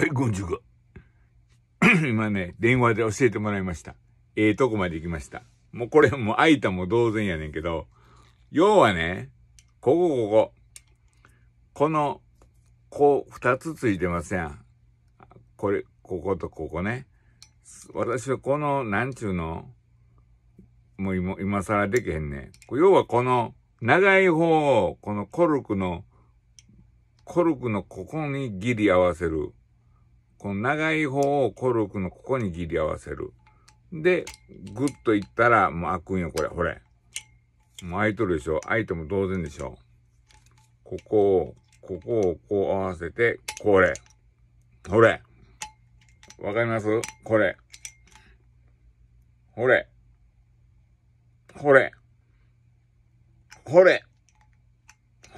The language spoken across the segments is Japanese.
はい、こんにちは。今ね、電話で教えてもらいました。ええー、とこまで行きました。もうこれもう開いたも同然やねんけど、要はね、ここここ。この、こう、二つついてません。これ、こことここね。私はこの、なんちゅうの、もう今、今更できへんねん。要はこの、長い方を、このコルクの、コルクのここにギリ合わせる。この長い方をコルクのここに切り合わせる。で、グッといったら、もう開くんよ、これ、ほれ。もう開いとるでしょ開いても当然でしょここを、ここをこう合わせて、これ。ほれ。わかりますこれ。ほれ。ほれ。ほれ。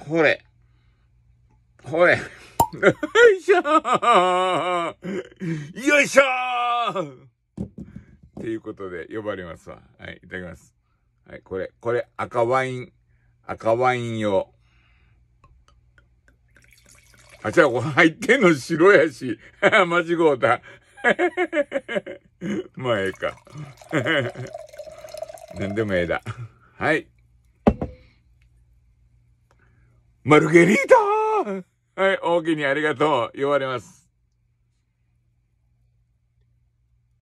ほれ。ほれ。よいしょーよいしょーっていうことで呼ばれますわ。はい、いただきます。はい、これ、これ赤ワイン、赤ワイン用。あ、じゃあ、これ入ってんの白やし。間違うた。まあ、ええか。なんでもええだ。はい。マルゲリータはい、大きにありがとう。言われます。